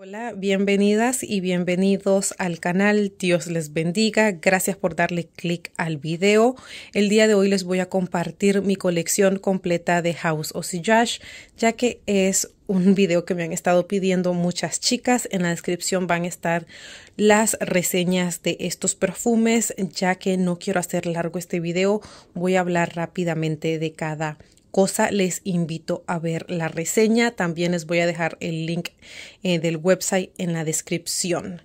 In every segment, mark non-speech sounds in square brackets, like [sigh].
Hola, bienvenidas y bienvenidos al canal. Dios les bendiga. Gracias por darle clic al video. El día de hoy les voy a compartir mi colección completa de House of Josh, ya que es un video que me han estado pidiendo muchas chicas. En la descripción van a estar las reseñas de estos perfumes, ya que no quiero hacer largo este video. Voy a hablar rápidamente de cada cosa les invito a ver la reseña. También les voy a dejar el link eh, del website en la descripción.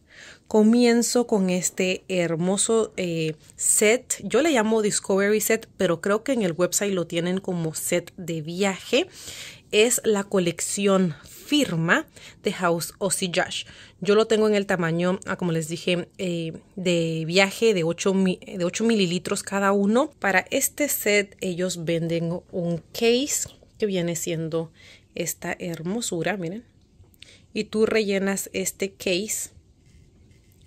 Comienzo con este hermoso eh, set. Yo le llamo Discovery Set, pero creo que en el website lo tienen como set de viaje es la colección firma de House Ozzy Josh. Yo lo tengo en el tamaño, ah, como les dije, eh, de viaje de 8, de 8 mililitros cada uno. Para este set ellos venden un case que viene siendo esta hermosura, miren. Y tú rellenas este case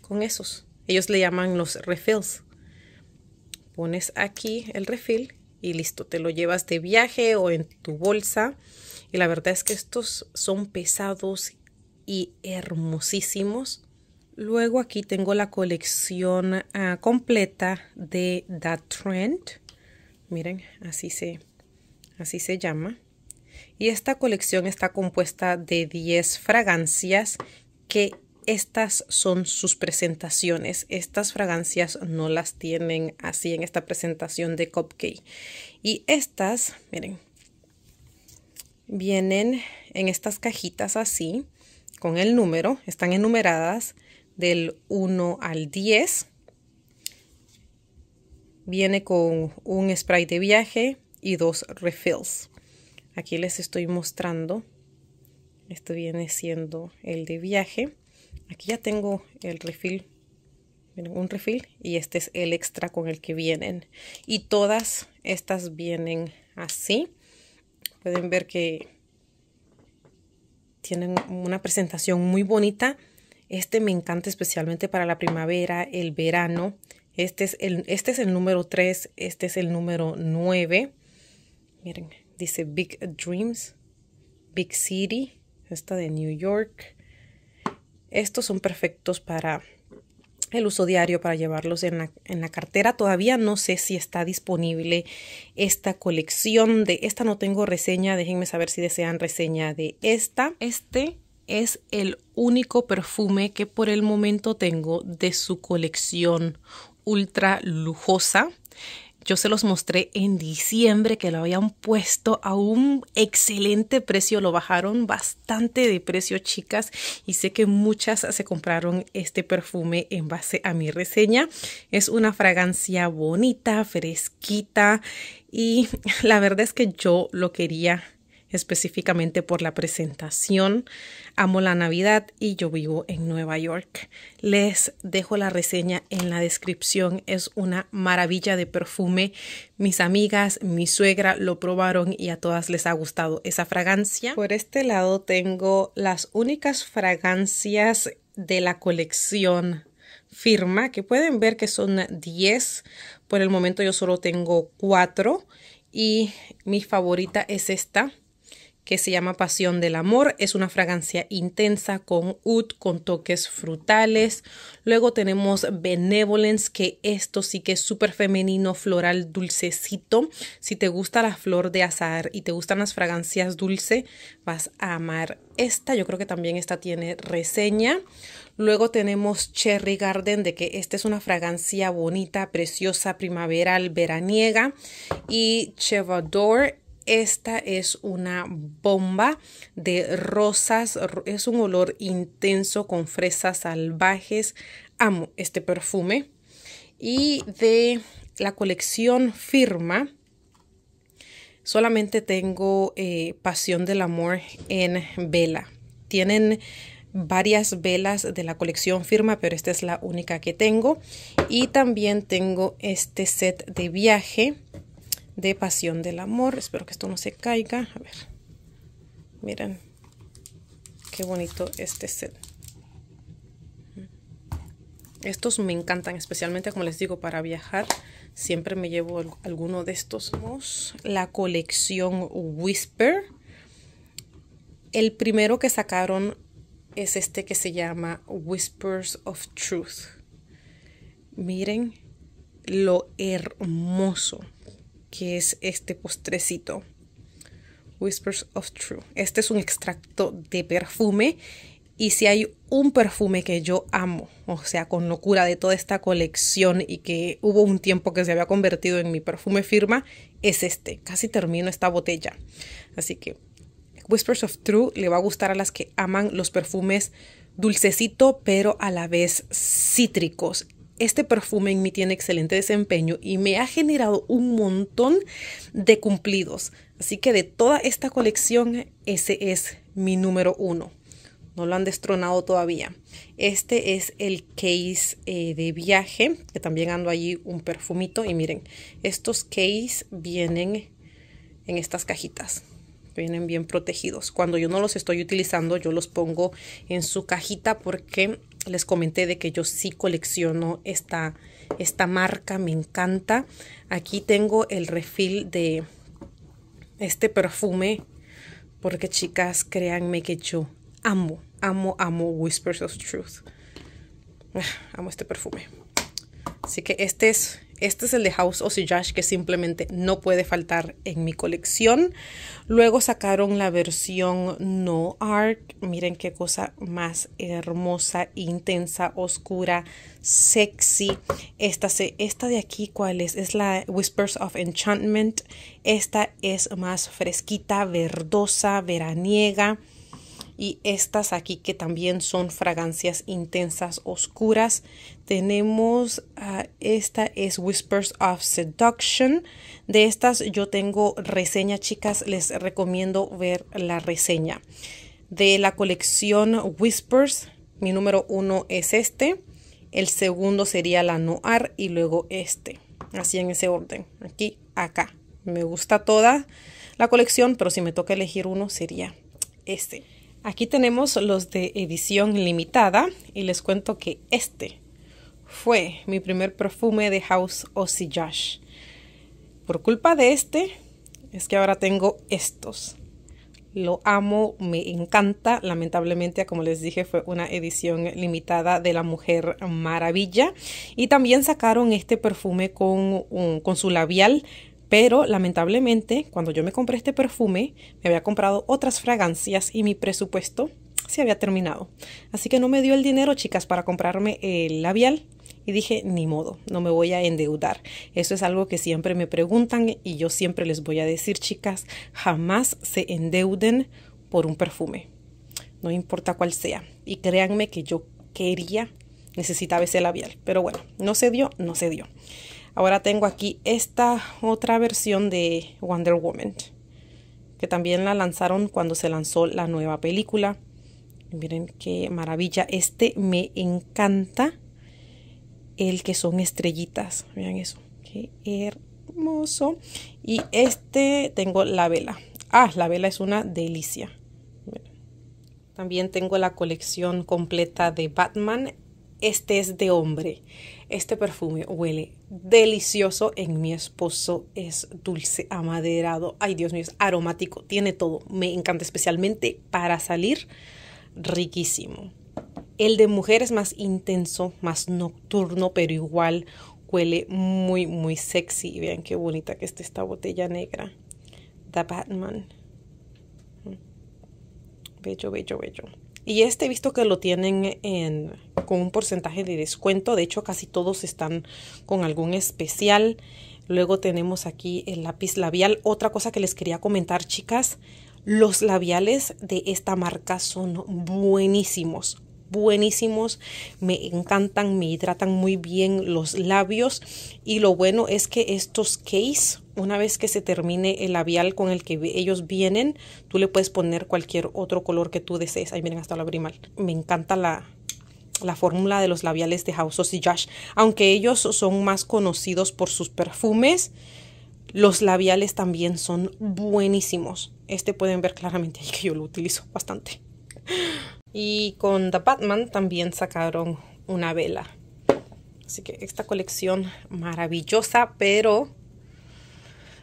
con esos. Ellos le llaman los refills. Pones aquí el refill y listo, te lo llevas de viaje o en tu bolsa la verdad es que estos son pesados y hermosísimos. Luego aquí tengo la colección ah, completa de That Trend. Miren, así se, así se llama. Y esta colección está compuesta de 10 fragancias que estas son sus presentaciones. Estas fragancias no las tienen así en esta presentación de Cupcake. Y estas, miren, vienen en estas cajitas así, con el número, están enumeradas del 1 al 10. Viene con un spray de viaje y dos refills. Aquí les estoy mostrando. Este viene siendo el de viaje. Aquí ya tengo el refill un refill. y este es el extra con el que vienen y todas estas vienen así Pueden ver que tienen una presentación muy bonita. Este me encanta especialmente para la primavera, el verano. Este es el, este es el número 3, este es el número 9. Miren, dice Big Dreams, Big City, esta de New York. Estos son perfectos para el uso diario para llevarlos en la, cartera. Todavía no sé si está disponible esta colección de esta. No tengo reseña. Déjenme saber si desean reseña de esta. Este es el único perfume que por el momento tengo de su colección ultra lujosa. Yo se los mostré en diciembre que lo habían puesto a un excelente precio. Lo bajaron bastante de precio, chicas. Y sé que muchas se compraron este perfume en base a mi reseña. Es una fragancia bonita, fresquita. Y [laughs] la verdad es que yo lo quería específicamente por la presentación. Amo la Navidad y yo vivo en Nueva York. Les dejo la reseña en la descripción. Es una maravilla de perfume. Mis amigas, mi suegra lo probaron y a todas les ha gustado esa fragancia. Por este lado tengo las únicas fragancias de la colección firma que pueden ver que son 10 por el momento yo solo tengo 4 y mi favorita es esta que se llama Pasión del Amor. Es una fragancia intensa con oud, con toques frutales. Luego tenemos Benevolence, que esto sí que es súper femenino, floral dulcecito. Si te gusta la flor de azahar y te gustan las fragancias dulce, vas a amar esta. Yo creo que también esta tiene reseña. Luego tenemos Cherry Garden, de que esta es una fragancia bonita, preciosa, primaveral, veraniega. Y Chevador esta es una bomba de rosas, es un olor intenso con fresas salvajes. Amo este perfume. Y de la colección Firma, solamente tengo eh, Pasión del Amor en vela. Tienen varias velas de la colección firma, pero esta es la única que tengo. Y también tengo este set de viaje de Pasión del Amor. Espero que esto no se caiga. A ver, miren qué bonito este set. Estos me encantan, especialmente como les digo, para viajar. Siempre me llevo alguno de estos La colección Whisper. El primero que sacaron es este que se llama Whispers of Truth. Miren lo hermoso que es este postrecito. Whispers of True. Este es un extracto de perfume. Y si hay un perfume que yo amo, o sea, con locura de toda esta colección y que hubo un tiempo que se había convertido en mi perfume firma, es este. Casi termino esta botella. Así que Whispers of True le va a gustar a las que aman los perfumes dulcecito, pero a la vez cítricos este perfume en mí tiene excelente desempeño y me ha generado un montón de cumplidos. Así que de toda esta colección, ese es mi número uno. No lo han destronado todavía. Este es el case eh, de viaje, que también ando allí un perfumito. Y miren, estos case vienen en estas cajitas vienen bien protegidos. Cuando yo no los estoy utilizando, yo los pongo en su cajita porque les comenté de que yo sí colecciono esta, esta marca, me encanta. Aquí tengo el refil de este perfume, porque chicas, créanme que yo amo, amo, amo Whispers of Truth. Ah, amo este perfume. Así que este es este es el de House Osage que simplemente no puede faltar en mi colección. Luego sacaron la versión No Art. Miren qué cosa más hermosa, intensa, oscura, sexy. Esta, esta de aquí, ¿cuál es? Es la Whispers of Enchantment. Esta es más fresquita, verdosa, veraniega y estas aquí que también son fragancias intensas oscuras. Tenemos ah, esta es Whispers of Seduction. De estas yo tengo reseña, chicas, les recomiendo ver la reseña. De la colección Whispers, mi número uno es este, el segundo sería la Noir y luego este. Así en ese orden, aquí, acá. Me gusta toda la colección, pero si me toca elegir uno sería este. Aquí tenemos los de edición limitada y les cuento que este fue mi primer perfume de House of Josh. Por culpa de este es que ahora tengo estos. Lo amo, me encanta. Lamentablemente, como les dije, fue una edición limitada de la Mujer Maravilla. Y también sacaron este perfume con, con su labial pero lamentablemente, cuando yo me compré este perfume, me había comprado otras fragancias y mi presupuesto se había terminado. Así que no me dio el dinero, chicas, para comprarme el labial. Y dije, ni modo, no me voy a endeudar. Eso es algo que siempre me preguntan y yo siempre les voy a decir, chicas, jamás se endeuden por un perfume. No importa cuál sea. Y créanme que yo quería, necesitaba ese labial. Pero bueno, no se dio, no se dio. Ahora tengo aquí esta otra versión de Wonder Woman, que también la lanzaron cuando se lanzó la nueva película. Miren qué maravilla. Este me encanta. El que son estrellitas. Vean eso. Qué hermoso. Y este tengo la vela. Ah, la vela es una delicia. También tengo la colección completa de Batman este es de hombre. Este perfume huele delicioso en mi esposo. Es dulce, amaderado. Ay, Dios mío, es aromático. Tiene todo. Me encanta especialmente para salir. Riquísimo. El de mujer es más intenso, más nocturno, pero igual huele muy, muy sexy. Vean qué bonita que está esta botella negra. The Batman. Mm. Bello, bello, bello. Y este visto que lo tienen con un porcentaje de descuento. De hecho, casi todos están con algún especial. Luego tenemos aquí el lápiz labial. Otra cosa que les quería comentar, chicas. Los labiales de esta marca son buenísimos, buenísimos, me encantan, me hidratan muy bien los labios y lo bueno es que estos case, una vez que se termine el labial con el que ellos vienen, tú le puedes poner cualquier otro color que tú desees. Ahí miren, hasta lo abrí Me encanta la, la fórmula de los labiales de House of Josh. Aunque ellos son más conocidos por sus perfumes, los labiales también son buenísimos. Este pueden ver claramente que yo lo utilizo bastante. Y con The Batman también sacaron una vela. Así que esta colección maravillosa, pero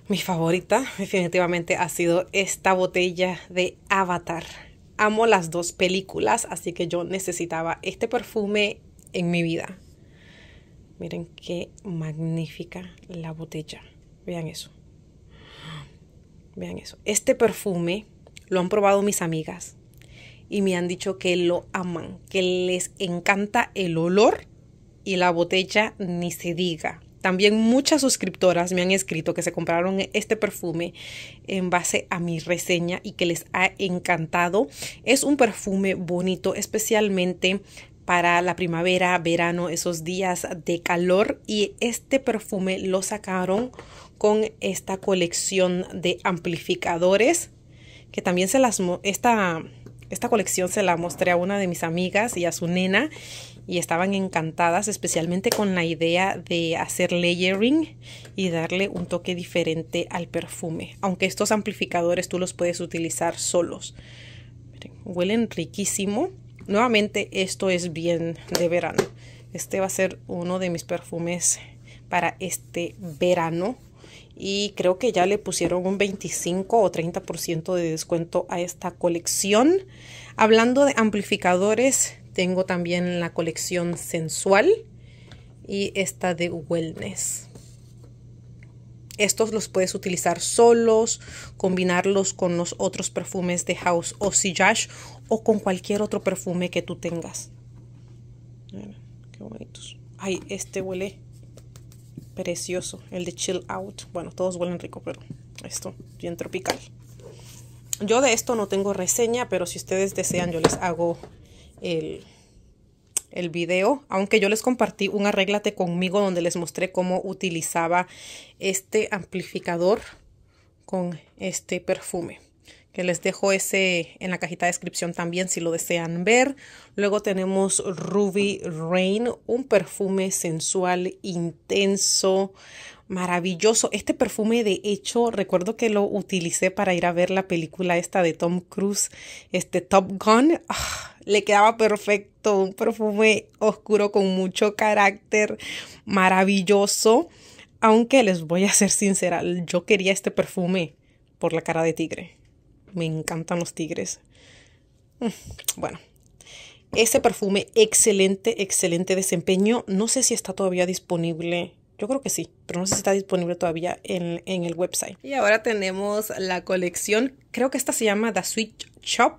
mi favorita definitivamente ha sido esta botella de Avatar. Amo las dos películas, así que yo necesitaba este perfume en mi vida. Miren qué magnífica la botella. Vean eso. Vean eso. Este perfume lo han probado mis amigas y me han dicho que lo aman, que les encanta el olor y la botella ni se diga. También muchas suscriptoras me han escrito que se compraron este perfume en base a mi reseña y que les ha encantado. Es un perfume bonito, especialmente para la primavera, verano, esos días de calor y este perfume lo sacaron con esta colección de amplificadores que también se las esta esta colección se la mostré a una de mis amigas y a su nena y estaban encantadas, especialmente con la idea de hacer layering y darle un toque diferente al perfume. Aunque estos amplificadores tú los puedes utilizar solos. huelen riquísimo. Nuevamente, esto es bien de verano. Este va a ser uno de mis perfumes para este verano y creo que ya le pusieron un 25 o 30% de descuento a esta colección. Hablando de amplificadores, tengo también la colección sensual y esta de wellness. Estos los puedes utilizar solos, combinarlos con los otros perfumes de House o Sillage o con cualquier otro perfume que tú tengas. qué bonitos. Ay, este huele precioso, el de Chill Out. Bueno, todos huelen rico, pero esto, bien tropical. Yo de esto no tengo reseña, pero si ustedes desean, yo les hago el, el video, aunque yo les compartí un arreglate conmigo donde les mostré cómo utilizaba este amplificador con este perfume que les dejo ese en la cajita de descripción también si lo desean ver. Luego tenemos Ruby Rain, un perfume sensual, intenso, maravilloso. Este perfume, de hecho, recuerdo que lo utilicé para ir a ver la película esta de Tom Cruise, este Top Gun. Ah, le quedaba perfecto, un perfume oscuro con mucho carácter, maravilloso. Aunque les voy a ser sincera, yo quería este perfume por la cara de tigre me encantan los tigres. Mm, bueno, ese perfume, excelente, excelente desempeño. No sé si está todavía disponible. Yo creo que sí, pero no sé si está disponible todavía en, en el website. Y ahora tenemos la colección, creo que esta se llama The Sweet Shop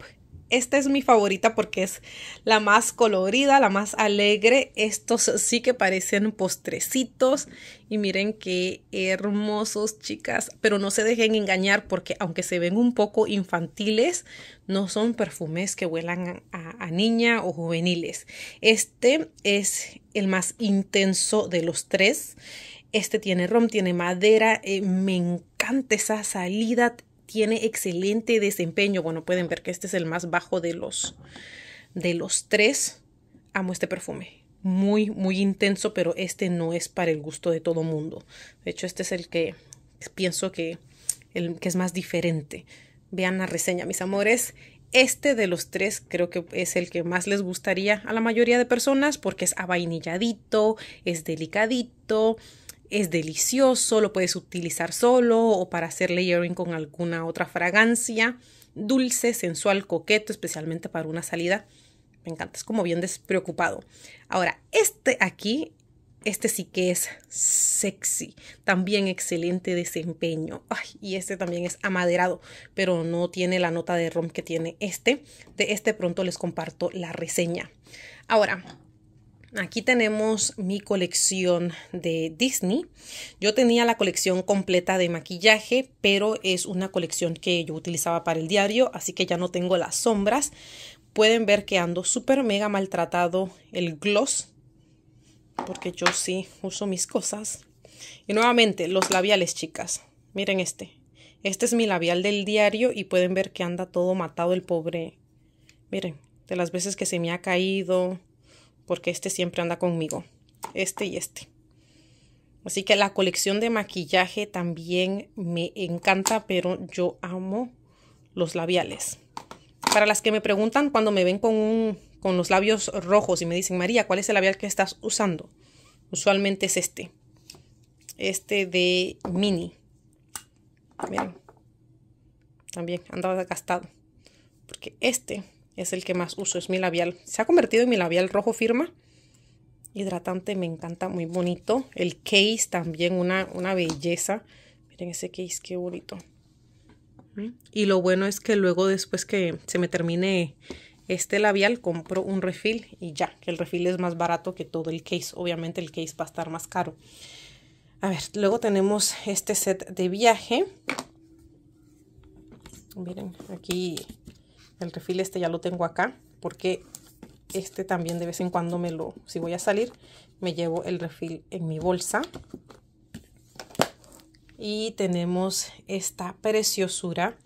esta es mi favorita porque es la más colorida, la más alegre. Estos sí que parecen postrecitos y miren qué hermosos chicas. Pero no se dejen engañar porque aunque se ven un poco infantiles, no son perfumes que huelan a, niña o juveniles. Este es el más intenso de los tres. Este tiene rom, tiene madera. Eh, me encanta esa salida tiene excelente desempeño. Bueno, pueden ver que este es el más bajo de los, de los tres. Amo este perfume. Muy, muy intenso, pero este no es para el gusto de todo mundo. De hecho, este es el que pienso que, el, que es más diferente. Vean la reseña, mis amores. Este de los tres creo que es el que más les gustaría a la mayoría de personas porque es avainilladito, es delicadito, es delicioso, lo puedes utilizar solo o para hacer layering con alguna otra fragancia. Dulce, sensual, coqueto, especialmente para una salida. Me encanta, es como bien despreocupado. Ahora, este aquí, este sí que es sexy. También excelente desempeño. y este también es amaderado, pero no tiene la nota de rom que tiene este. De este pronto les comparto la reseña. Ahora, Aquí tenemos mi colección de Disney. Yo tenía la colección completa de maquillaje, pero es una colección que yo utilizaba para el diario, así que ya no tengo las sombras. Pueden ver que ando súper mega maltratado el gloss, porque yo sí uso mis cosas. Y nuevamente, los labiales, chicas. Miren este. Este es mi labial del diario y pueden ver que anda todo matado el pobre. Miren, de las veces que se me ha caído, porque este siempre anda conmigo, este y este. Así que la colección de maquillaje también me encanta, pero yo amo los labiales. Para las que me preguntan cuando me ven con, un, con los labios rojos y me dicen, María, ¿cuál es el labial que estás usando? Usualmente es este. Este de Mini. También andaba gastado. Porque este es el que más uso, es mi labial. Se ha convertido en mi labial rojo firma. Hidratante me encanta, muy bonito. El case también, una, una belleza. Miren ese case, qué bonito. Y lo bueno es que luego después que se me termine este labial, compro un refil y ya, que el refil es más barato que todo el case. Obviamente el case va a estar más caro. A ver, luego tenemos este set de viaje. Miren, aquí el refil este ya lo tengo acá porque este también de vez en cuando me lo, si voy a salir, me llevo el refil en mi bolsa. Y tenemos esta preciosura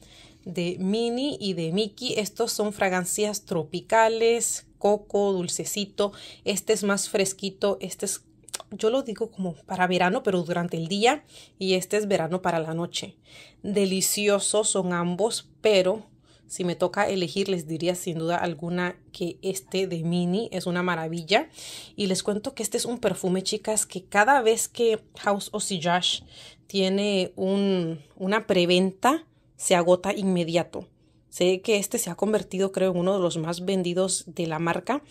de Mini y de Mickey. Estos son fragancias tropicales, coco, dulcecito. Este es más fresquito, este es, yo lo digo como para verano, pero durante el día. Y este es verano para la noche. Deliciosos son ambos, pero si me toca elegir, les diría sin duda alguna que este de Mini es una maravilla. Y les cuento que este es un perfume, chicas, que cada vez que House of Josh tiene un, una preventa, se agota inmediato. Sé que este se ha convertido, creo, en uno de los más vendidos de la marca.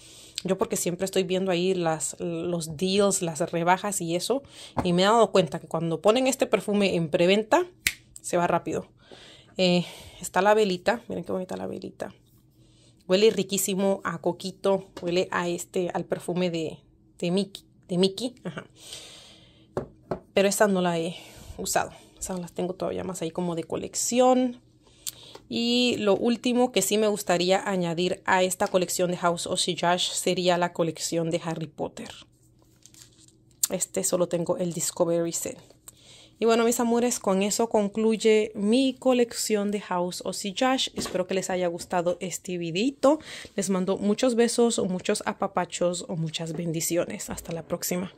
Yo porque siempre estoy viendo ahí las, los deals, las rebajas y eso. Y me he dado cuenta que cuando ponen este perfume en preventa, se va rápido. Eh, está la velita, miren qué bonita la velita. Huele riquísimo a coquito, huele a este, al perfume de, de Mickey. De Mickey. Pero esta no la he usado. O las tengo todavía más ahí como de colección. Y lo último que sí me gustaría añadir a esta colección de House of Sijash sería la colección de Harry Potter. Este solo tengo el Discovery Set. Y bueno, mis amores, con eso concluye mi colección de House of Josh. Espero que les haya gustado este videito. Les mando muchos besos, muchos apapachos o muchas bendiciones. Hasta la próxima.